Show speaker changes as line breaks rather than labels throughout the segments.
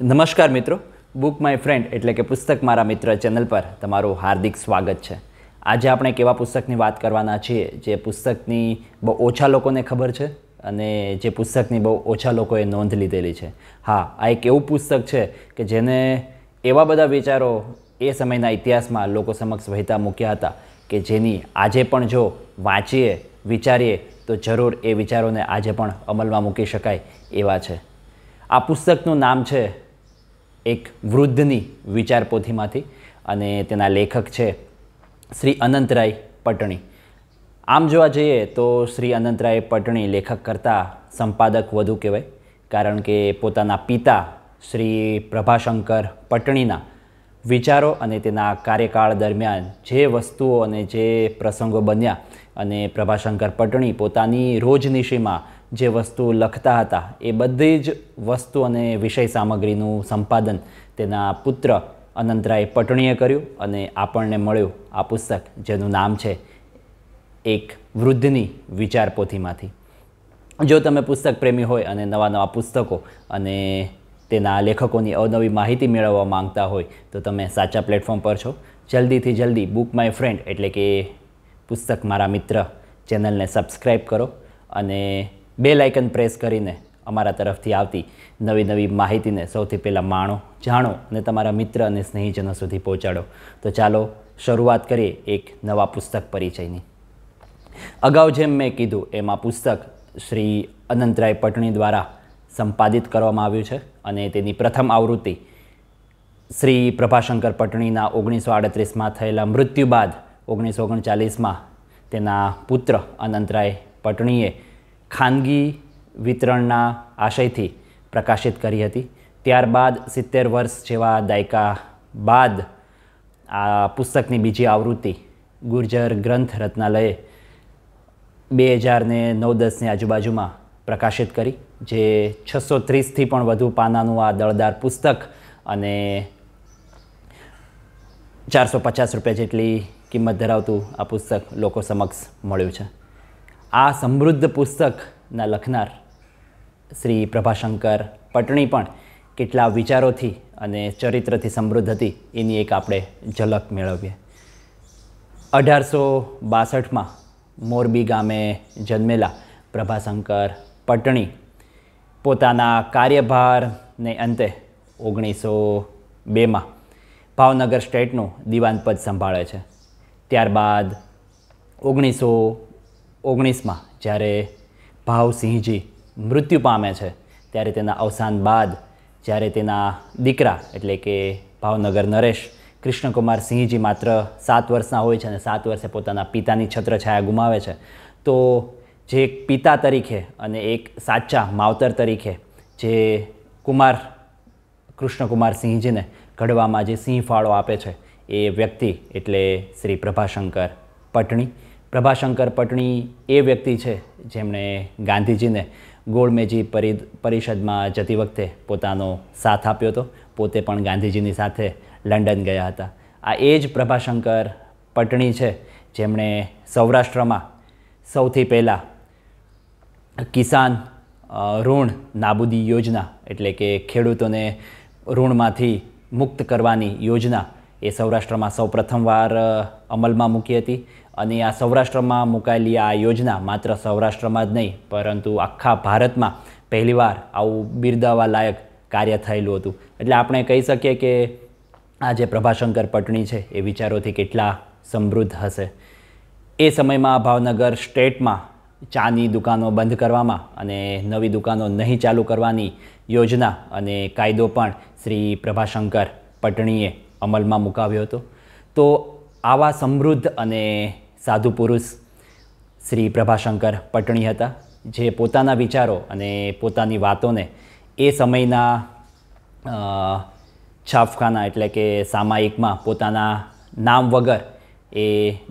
નમસ્કાર મિત્રો book my friend એટલે કે પુસ્તક મારા મિત્ર ચેનલ પર તમારું હાર્દિક સ્વાગત છે આજે આપણે કેવા પુસ્તકની વાત કરવાના છીએ જે પુસ્તકની બહુ ઓછા લોકોને ખબર છે અને જે પુસ્તકની બહુ ઓછા લોકોએ નોંધ લીધેલી છે હા આ એક એવું પુસ્તક છે કે જેને એવા બધા વિચારો એ સમયના ઇતિહાસમાં લોકો સમક્ષ વહેતા મૂક્યા હતા કે જેની આજે પણ જો વાંચીએ વિચારીએ તો જરૂર એ વિચારોને આજે પણ અમલમાં મૂકી શકાય એવા છે આ પુસ્તકનું નામ છે એક વૃદ્ધની વિચારપોથીમાંથી અને તેના લેખક છે શ્રી અનંતરાય પટણી આમ જોવા જઈએ તો શ્રી અનંતરાય પટણી લેખક કરતાં સંપાદક વધુ કહેવાય કારણ કે પોતાના પિતા શ્રી પ્રભાશંકર પટણીના વિચારો અને તેના કાર્યકાળ દરમિયાન જે વસ્તુઓ અને જે પ્રસંગો બન્યા અને પ્રભાશંકર પટણી પોતાની રોજનિશીમાં જે વસ્તુ લખતા હતા એ બધી જ વસ્તુ અને વિષય સામગ્રીનું સંપાદન તેના પુત્ર અનંતરાય પટણીએ કર્યું અને આપણને મળ્યું આ પુસ્તક જેનું નામ છે એક વૃદ્ધની વિચારપોથીમાંથી જો તમે પુસ્તક પ્રેમી હોય અને નવા નવા પુસ્તકો અને તેના લેખકોની અવનવી માહિતી મેળવવા માંગતા હોય તો તમે સાચા પ્લેટફોર્મ પર છો જલ્દીથી જલ્દી બુક માય ફ્રેન્ડ એટલે કે પુસ્તક મારા મિત્ર ચેનલને સબસ્ક્રાઈબ કરો અને બે આઇકન પ્રેસ કરીને અમારા તરફથી આવતી નવી નવી માહિતીને સૌથી પહેલાં માણો જાણો અને તમારા મિત્ર અને સ્નેહીજનો સુધી પહોંચાડો તો ચાલો શરૂઆત કરીએ એક નવા પુસ્તક પરિચયની અગાઉ જેમ મેં કીધું એમાં પુસ્તક શ્રી અનંતરાય પટણી દ્વારા સંપાદિત કરવામાં આવ્યું છે અને તેની પ્રથમ આવૃત્તિ શ્રી પ્રભાશંકર પટણીના ઓગણીસો આડત્રીસમાં થયેલા મૃત્યુ બાદ ઓગણીસો ઓગણચાલીસમાં તેના પુત્ર અનંતરાય પટણીએ ખાનગી વિતરણના આશયથી પ્રકાશિત કરી હતી ત્યારબાદ સિત્તેર વર્ષ જેવા દાયકા બાદ આ પુસ્તકની બીજી આવૃત્તિ ગુર્જર ગ્રંથ રત્નાલયે બે હજારને નવ દસની આજુબાજુમાં પ્રકાશિત કરી જે છસો ત્રીસથી પણ વધુ પાનાનું આ દળદાર પુસ્તક અને ચારસો પચાસ રૂપિયા જેટલી કિંમત ધરાવતું આ પુસ્તક લોકો સમક્ષ મળ્યું છે આ સમૃદ્ધ પુસ્તકના લખનાર શ્રી પ્રભાશંકર પટણી પણ કેટલા વિચારોથી અને ચરિત્રથી સમૃદ્ધ હતી એની એક આપણે ઝલક મેળવીએ અઢારસો બાસઠમાં મોરબી ગામે જન્મેલા પ્રભાશંકર પટણી પોતાના કાર્યભારને અંતે ઓગણીસો બેમાં ભાવનગર સ્ટેટનું દિવાનપદ સંભાળે છે ત્યારબાદ ઓગણીસો ઓગણીસમાં જ્યારે ભાવસિંહજી મૃત્યુ પામે છે ત્યારે તેના અવસાન બાદ જ્યારે તેના દીકરા એટલે કે ભાવનગર નરેશ કૃષ્ણકુમાર સિંહજી માત્ર સાત વર્ષના હોય છે અને સાત વર્ષે પોતાના પિતાની છત્રછાયા ગુમાવે છે તો જે એક પિતા તરીકે અને એક સાચા માવતર તરીકે જે કુમાર કૃષ્ણકુમાર સિંહજીને ઘડવામાં જે સિંહ ફાળો આપે છે એ વ્યક્તિ એટલે શ્રી પ્રભાશંકર પટણી પ્રભાશંકર પટણી એ વ્યક્તિ છે જેમણે ગાંધીજીને ગોળમેજી પરિષદમાં જતી વખતે પોતાનો સાથ આપ્યો હતો પોતે પણ ગાંધીજીની સાથે લંડન ગયા હતા આ એ જ પ્રભાશંકર પટણી છે જેમણે સૌરાષ્ટ્રમાં સૌથી પહેલાં કિસાન ઋણ નાબૂદી યોજના એટલે કે ખેડૂતોને ઋણમાંથી મુક્ત કરવાની યોજના એ સૌરાષ્ટ્રમાં સૌ પ્રથમવાર અમલમાં મૂકી હતી અને આ સૌરાષ્ટ્રમાં મુકાયેલી આ યોજના માત્ર સૌરાષ્ટ્રમાં જ નહીં પરંતુ આખા ભારતમાં પહેલીવાર આવું બિરદાવા લાયક કાર્ય થયેલું હતું એટલે આપણે કહી શકીએ કે આ જે પ્રભાશંકર પટણી છે એ વિચારોથી કેટલા સમૃદ્ધ હશે એ સમયમાં ભાવનગર સ્ટેટમાં ચાની દુકાનો બંધ કરવામાં અને નવી દુકાનો નહીં ચાલુ કરવાની યોજના અને કાયદો પણ શ્રી પ્રભાશંકર પટણીએ અમલમાં મુકાવ્યો હતો તો આવા સમૃદ્ધ અને સાધુ પુરુષ શ્રી પ્રભાશંકર પટણી હતા જે પોતાના વિચારો અને પોતાની વાતોને એ સમયના છાફખાના એટલે કે સામાયિકમાં પોતાના નામ વગર એ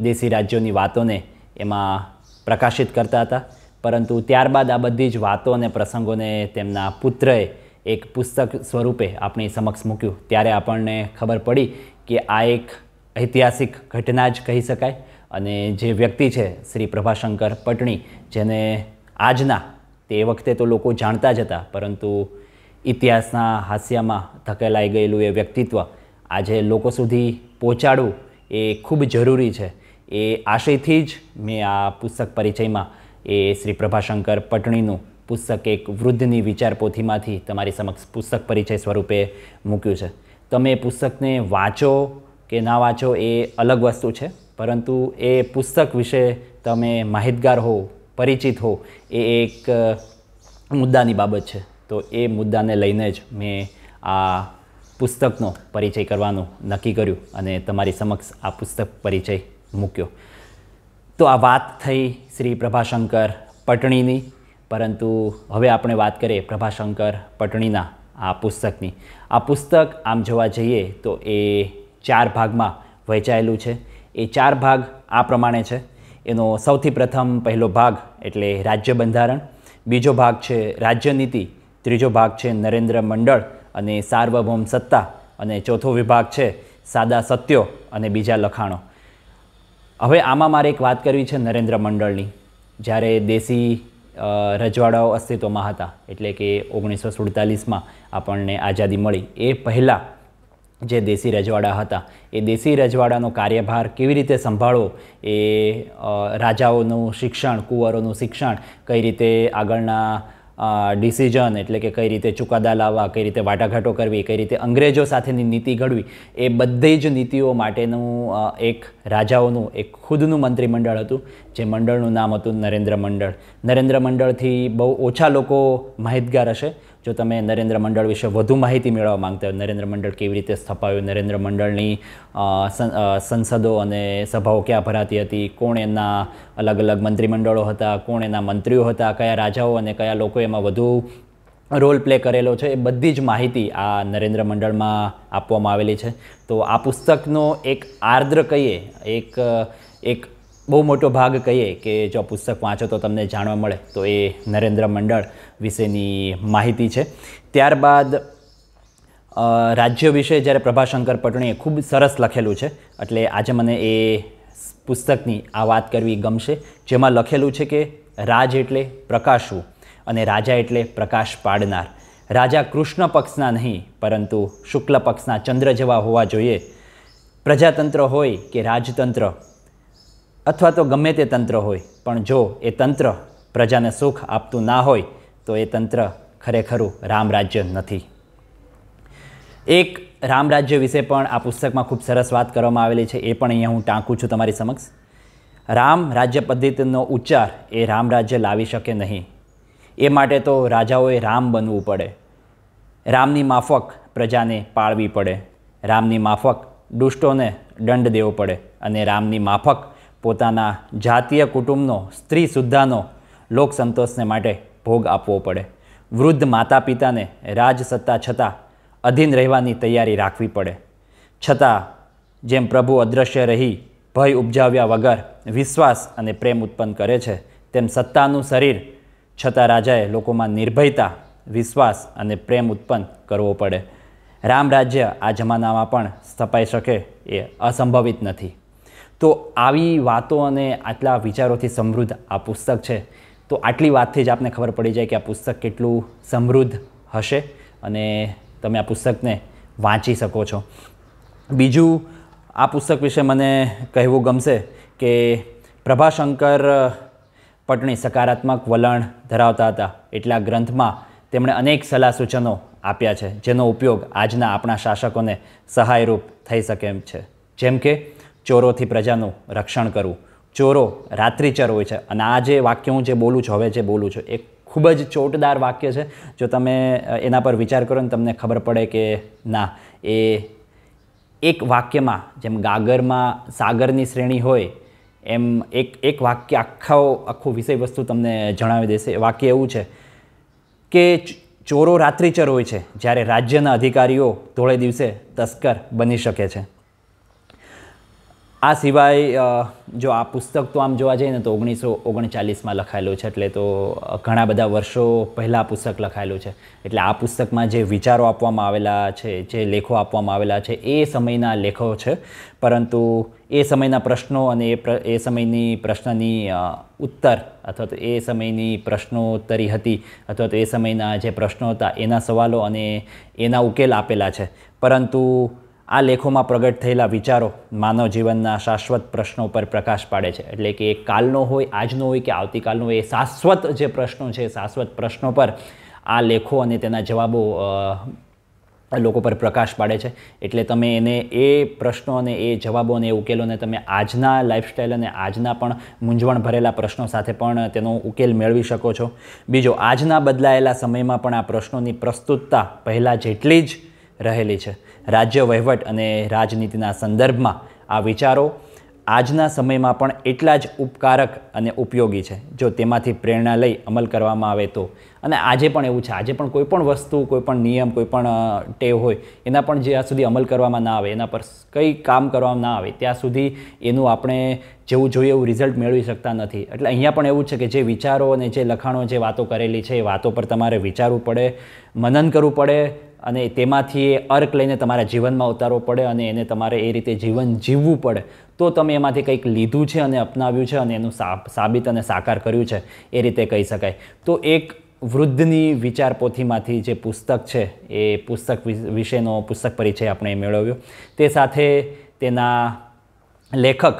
દેશી રાજ્યોની વાતોને એમાં પ્રકાશિત કરતા હતા પરંતુ ત્યારબાદ આ બધી જ વાતો અને પ્રસંગોને તેમના પુત્રએ એક પુસ્તક સ્વરૂપે આપણી સમક્ષ મૂક્યું ત્યારે આપણને ખબર પડી કે આ એક ઐતિહાસિક ઘટના જ કહી શકાય અને જે વ્યક્તિ છે શ્રી પ્રભાશંકર પટણી જેને આજના તે વખતે તો લોકો જાણતા જ હતા પરંતુ ઇતિહાસના હાસ્યમાં ધકેલાઈ ગયેલું એ વ્યક્તિત્વ આજે લોકો સુધી પહોંચાડવું એ ખૂબ જરૂરી છે એ આશયથી જ મેં આ પુસ્તક પરિચયમાં એ શ્રી પ્રભાશંકર પટણીનું પુસ્તક એક વૃદ્ધની વિચારપોથીમાંથી તમારી સમક્ષ પુસ્તક પરિચય સ્વરૂપે મૂક્યું છે તમે પુસ્તકને વાંચો કે ના વાંચો એ અલગ વસ્તુ છે પરંતુ એ પુસ્તક વિશે તમે માહિતગાર હો પરિચિત હો એ એક મુદ્દાની બાબત છે તો એ મુદ્દાને લઈને જ મેં આ પુસ્તકનો પરિચય કરવાનું નક્કી કર્યું અને તમારી સમક્ષ આ પુસ્તક પરિચય મૂક્યો તો આ વાત થઈ શ્રી પ્રભાશંકર પટણીની પરંતુ હવે આપણે વાત કરીએ પ્રભાશંકર પટણીના આ પુસ્તકની આ પુસ્તક આમ જોવા જઈએ તો એ ચાર ભાગમાં વહેંચાયેલું છે એ ચાર ભાગ આ પ્રમાણે છે એનો સૌથી પ્રથમ પહેલો ભાગ એટલે રાજ્ય બંધારણ બીજો ભાગ છે રાજ્યનીતિ ત્રીજો ભાગ છે નરેન્દ્ર મંડળ અને સાર્વભૌમ સત્તા અને ચોથો વિભાગ છે સાદા સત્યો અને બીજા લખાણો હવે આમાં મારે એક વાત કરવી છે નરેન્દ્ર મંડળની જ્યારે દેશી રજવાડાઓ અસ્તિત્વમાં હતા એટલે કે ઓગણીસો સુડતાલીસમાં આપણને આઝાદી મળી એ પહેલાં જે દેશી રજવાડા હતા એ દેશી રજવાડાનો કાર્યભાર કેવી રીતે સંભાળવો એ રાજાઓનું શિક્ષણ કુંવરોનું શિક્ષણ કઈ રીતે આગળના ડિસિઝન એટલે કે કઈ રીતે ચુકાદા લાવવા કઈ રીતે વાટાઘાટો કરવી કઈ રીતે અંગ્રેજો સાથેની નીતિ ઘડવી એ બધી જ નીતિઓ માટેનું એક રાજાઓનું એક ખુદનું મંત્રીમંડળ હતું જે મંડળનું નામ હતું નરેન્દ્ર મંડળ નરેન્દ્ર મંડળથી બહુ ઓછા લોકો માહિતગાર હશે જો તમે નરેન્દ્ર મંડળ વિશે વધુ માહિતી મેળવવા માંગતા હોય નરેન્દ્ર મંડળ કેવી રીતે સ્થપાયું નરેન્દ્ર મંડળની સંસદો અને સભાઓ ક્યાં ભરાતી હતી કોણ એના અલગ અલગ મંત્રીમંડળો હતા કોણ એના મંત્રીઓ હતા કયા રાજાઓ અને કયા લોકો એમાં વધુ રોલ પ્લે કરેલો છે એ બધી જ માહિતી આ નરેન્દ્ર મંડળમાં આપવામાં આવેલી છે તો આ પુસ્તકનો એક આર્દ્ર કહીએ એક એક બહુ મોટો ભાગ કહીએ કે જો પુસ્તક વાંચો તો તમને જાણવા મળે તો એ નરેન્દ્ર મંડળ વિશેની માહિતી છે ત્યારબાદ રાજ્ય વિશે જ્યારે પ્રભાશંકર પટણીએ ખૂબ સરસ લખેલું છે એટલે આજે મને એ પુસ્તકની આ વાત કરવી ગમશે જેમાં લખેલું છે કે રાજ એટલે પ્રકાશવું અને રાજા એટલે પ્રકાશ પાડનાર રાજા કૃષ્ણ પક્ષના નહીં પરંતુ શુક્લ પક્ષના ચંદ્ર જેવા હોવા જોઈએ પ્રજાતંત્ર હોય કે રાજતંત્ર અથવા તો ગમે તે તંત્ર હોય પણ જો એ તંત્ર પ્રજાને સુખ આપતું ના હોય તો એ તંત્ર ખરેખરું રામરાજ્ય નથી એક રામરાજ્ય વિશે પણ આ પુસ્તકમાં ખૂબ સરસ વાત કરવામાં આવેલી છે એ પણ અહીંયા હું ટાંકું છું તમારી સમક્ષ રામ રાજ્ય પદ્ધતિનો ઉચ્ચાર એ રામરાજ્ય લાવી શકે નહીં એ માટે તો રાજાઓએ રામ બનવું પડે રામની માફક પ્રજાને પાળવી પડે રામની માફક દુષ્ટોને દંડ દેવો પડે અને રામની માફક પોતાના જાતીય કુટુંબનો સ્ત્રી સુદ્ધાનો લોક સંતોષને માટે ભોગ આપવો પડે વૃદ્ધ માતા પિતાને રાજસત્તા છતાં અધીન રહેવાની તૈયારી રાખવી પડે છતાં જેમ પ્રભુ અદૃશ્ય રહી ભય ઉપજાવ્યા વગર વિશ્વાસ અને પ્રેમ ઉત્પન્ન કરે છે તેમ સત્તાનું શરીર છતાં રાજાએ લોકોમાં નિર્ભયતા વિશ્વાસ અને પ્રેમ ઉત્પન્ન કરવો પડે રામ રાજ્ય આ જમાનામાં પણ સ્થપાઈ શકે એ અસંભવિત નથી તો આવી વાતો અને આટલા વિચારોથી સમૃદ્ધ આ પુસ્તક છે તો આટલી વાતથી જ આપને ખબર પડી જાય કે આ પુસ્તક કેટલું સમૃદ્ધ હશે અને તમે આ પુસ્તકને વાંચી શકો છો બીજું આ પુસ્તક વિશે મને કહેવું ગમશે કે પ્રભાશંકર પટણી સકારાત્મક વલણ ધરાવતા હતા એટલા ગ્રંથમાં તેમણે અનેક સલાહ સૂચનો આપ્યા છે જેનો ઉપયોગ આજના આપણા શાસકોને સહાયરૂપ થઈ શકે એમ છે જેમ કે ચોરોથી પ્રજાનું રક્ષણ કરવું ચોરો રાત્રિચર હોય છે અને આ જે વાક્ય હું જે બોલું છું હવે જે બોલું છું એ ખૂબ જ ચોટદાર વાક્ય છે જો તમે એના પર વિચાર કરો ને તમને ખબર પડે કે ના એ એક વાક્યમાં જેમ ગાગરમાં સાગરની શ્રેણી હોય એમ એક એક વાક્ય આખો આખું વિષય વસ્તુ તમને જણાવી દેશે વાક્ય એવું છે કે ચોરો રાત્રિચર હોય છે જ્યારે રાજ્યના અધિકારીઓ ધોળે દિવસે તસ્કર બની શકે છે આ સિવાય જો આ પુસ્તક તો આમ જોવા જઈએ ને તો ઓગણીસો ઓગણચાલીસમાં લખાયેલું છે એટલે તો ઘણા બધા વર્ષો પહેલાં આ પુસ્તક લખાયેલું છે એટલે આ પુસ્તકમાં જે વિચારો આપવામાં આવેલા છે જે લેખો આપવામાં આવેલા છે એ સમયના લેખો છે પરંતુ એ સમયના પ્રશ્નો અને એ એ સમયની પ્રશ્નની ઉત્તર અથવા તો એ સમયની પ્રશ્નોત્તરી હતી અથવા તો એ સમયના જે પ્રશ્નો હતા એના સવાલો અને એના ઉકેલ આપેલા છે પરંતુ આ લેખોમાં પ્રગટ થયેલા વિચારો માનવ જીવનના શાશ્વત પ્રશ્નો પર પ્રકાશ પાડે છે એટલે કે કાલનો હોય આજનો હોય કે આવતીકાલનો એ શાશ્વત જે પ્રશ્નો છે શાશ્વત પ્રશ્નો પર આ લેખો અને તેના જવાબો લોકો પર પ્રકાશ પાડે છે એટલે તમે એને એ પ્રશ્નો અને એ જવાબો અને એ ઉકેલોને તમે આજના લાઇફસ્ટાઈલ અને આજના પણ મૂંઝવણ ભરેલા પ્રશ્નો સાથે પણ તેનો ઉકેલ મેળવી શકો છો બીજો આજના બદલાયેલા સમયમાં પણ આ પ્રશ્નોની પ્રસ્તુતતા પહેલાં જેટલી જ રહેલી છે રાજ્ય વહીવટ અને રાજનીતિના સંદર્ભમાં આ વિચારો આજના સમયમાં પણ એટલા જ ઉપકારક અને ઉપયોગી છે જો તેમાંથી પ્રેરણા લઈ અમલ કરવામાં આવે તો અને આજે પણ એવું છે આજે પણ કોઈ પણ વસ્તુ કોઈ પણ નિયમ કોઈ પણ ટેવ હોય એના પણ જ્યાં સુધી અમલ કરવામાં ના આવે એના પર કંઈ કામ કરવામાં ના આવે ત્યાં સુધી એનું આપણે જેવું જોઈએ એવું રિઝલ્ટ મેળવી શકતા નથી એટલે અહીંયા પણ એવું છે કે જે વિચારો અને જે લખાણો જે વાતો કરેલી છે એ વાતો પર તમારે વિચારવું પડે મનન કરવું પડે અને તેમાંથી એ અર્ક લઈને તમારા જીવનમાં ઉતારવો પડે અને એને તમારે એ રીતે જીવન જીવવું પડે તો તમે એમાંથી કંઈક લીધું છે અને અપનાવ્યું છે અને એનું સાબિત અને સાકાર કર્યું છે એ રીતે કહી શકાય તો એક વૃદ્ધની વિચારપોથીમાંથી જે પુસ્તક છે એ પુસ્તક વિશેનો પુસ્તક પરિચય આપણે મેળવ્યો તે સાથે તેના લેખક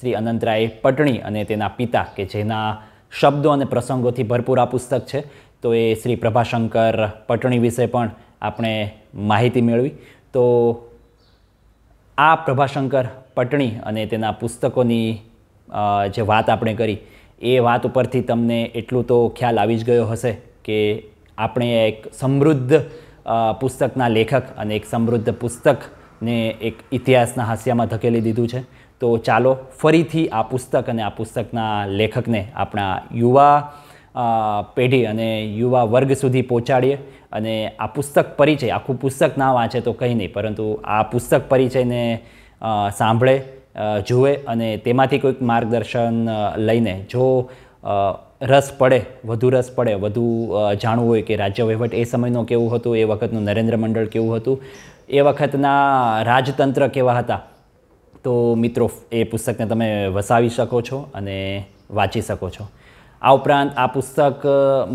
શ્રી અનંતરાય પટણી અને તેના પિતા કે જેના શબ્દો અને પ્રસંગોથી ભરપૂર આ પુસ્તક છે તો એ શ્રી પ્રભાશંકર પટણી વિશે પણ આપણે માહિતી મેળવી તો આ પ્રભાશંકર પટણી અને તેના પુસ્તકોની જે વાત આપણે કરી એ વાત ઉપરથી તમને એટલું તો ખ્યાલ આવી જ ગયો હશે કે આપણે એક સમૃદ્ધ પુસ્તકના લેખક અને એક સમૃદ્ધ પુસ્તકને એક ઇતિહાસના હાસ્યામાં ધકેલી દીધું છે તો ચાલો ફરીથી આ પુસ્તક અને આ પુસ્તકના લેખકને આપણા યુવા પેઢી અને યુવા વર્ગ સુધી પહોંચાડીએ અને આ પુસ્તક પરિચય આખું પુસ્તક ના વાંચે તો કંઈ નહીં પરંતુ આ પુસ્તક પરિચયને સાંભળે જુએ અને તેમાંથી કોઈક માર્ગદર્શન લઈને જો રસ પડે વધુ રસ પડે વધુ જાણવું હોય કે રાજ્ય વહીવટ એ સમયનો કેવું હતું એ વખતનું નરેન્દ્ર મંડળ કેવું હતું એ વખતના રાજતંત્ર કેવા હતા તો મિત્રો એ પુસ્તકને તમે વસાવી શકો છો અને વાંચી શકો છો આ ઉપરાંત આ પુસ્તક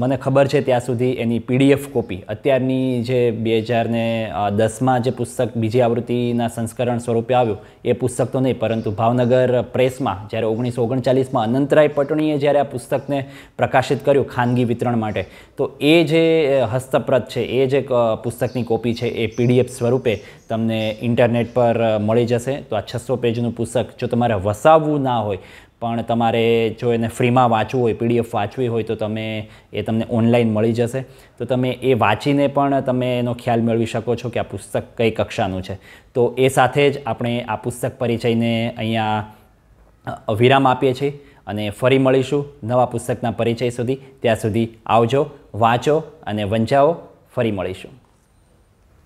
મને ખબર છે ત્યાં સુધી એની પીડીએફ કોપી અત્યારની જે બે હજાર ને દસમાં જે પુસ્તક બીજી આવૃત્તિના સંસ્કરણ સ્વરૂપે આવ્યું એ પુસ્તક તો નહીં પરંતુ ભાવનગર પ્રેસમાં જ્યારે ઓગણીસો ઓગણચાલીસમાં અનંતરાય પટણીએ જ્યારે આ પુસ્તકને પ્રકાશિત કર્યું ખાનગી વિતરણ માટે તો એ જે હસ્તપ્રત છે એ જે પુસ્તકની કોપી છે એ પીડીએફ સ્વરૂપે તમને ઇન્ટરનેટ પર મળી જશે તો આ છસો પેજનું પુસ્તક જો તમારે વસાવવું ના હોય પણ તમારે જો એને ફ્રીમાં વાંચવું હોય પીડીએફ વાંચવી હોય તો તમે એ તમને ઓનલાઈન મળી જશે તો તમે એ વાંચીને પણ તમે એનો ખ્યાલ મેળવી શકો છો કે આ પુસ્તક કઈ કક્ષાનું છે તો એ સાથે જ આપણે આ પુસ્તક પરિચયને અહીંયા વિરામ આપીએ છીએ અને ફરી મળીશું નવા પુસ્તકના પરિચય સુધી ત્યાં સુધી આવજો વાંચો અને વંચાવો ફરી મળીશું